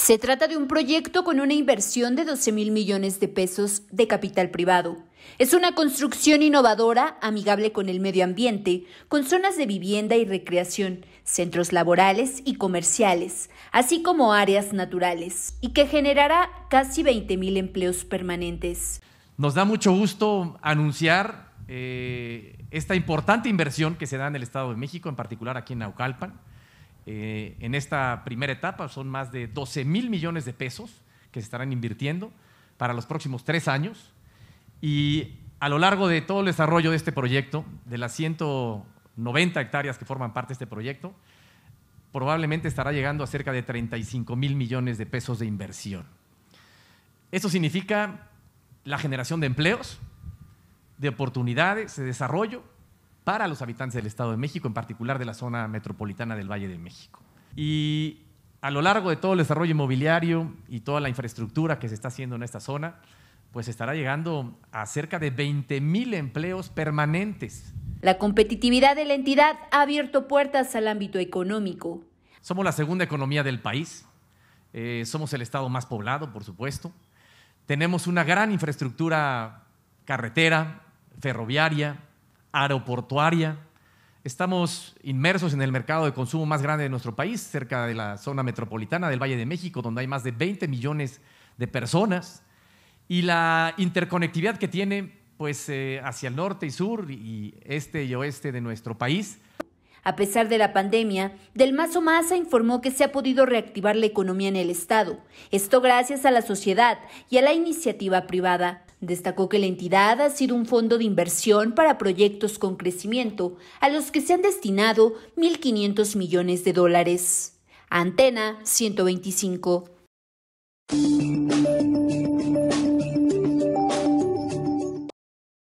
Se trata de un proyecto con una inversión de 12 mil millones de pesos de capital privado. Es una construcción innovadora, amigable con el medio ambiente, con zonas de vivienda y recreación, centros laborales y comerciales, así como áreas naturales, y que generará casi 20 mil empleos permanentes. Nos da mucho gusto anunciar eh, esta importante inversión que se da en el Estado de México, en particular aquí en Naucalpan eh, en esta primera etapa son más de 12 mil millones de pesos que se estarán invirtiendo para los próximos tres años y a lo largo de todo el desarrollo de este proyecto, de las 190 hectáreas que forman parte de este proyecto, probablemente estará llegando a cerca de 35 mil millones de pesos de inversión. Esto significa la generación de empleos, de oportunidades, de desarrollo para los habitantes del Estado de México, en particular de la zona metropolitana del Valle de México. Y a lo largo de todo el desarrollo inmobiliario y toda la infraestructura que se está haciendo en esta zona, pues estará llegando a cerca de 20 mil empleos permanentes. La competitividad de la entidad ha abierto puertas al ámbito económico. Somos la segunda economía del país, eh, somos el estado más poblado, por supuesto. Tenemos una gran infraestructura carretera, ferroviaria, aeroportuaria. Estamos inmersos en el mercado de consumo más grande de nuestro país, cerca de la zona metropolitana del Valle de México, donde hay más de 20 millones de personas. Y la interconectividad que tiene pues, eh, hacia el norte y sur y este y oeste de nuestro país. A pesar de la pandemia, Del Mazo Maza informó que se ha podido reactivar la economía en el Estado. Esto gracias a la sociedad y a la iniciativa privada. Destacó que la entidad ha sido un fondo de inversión para proyectos con crecimiento, a los que se han destinado 1.500 millones de dólares. Antena 125.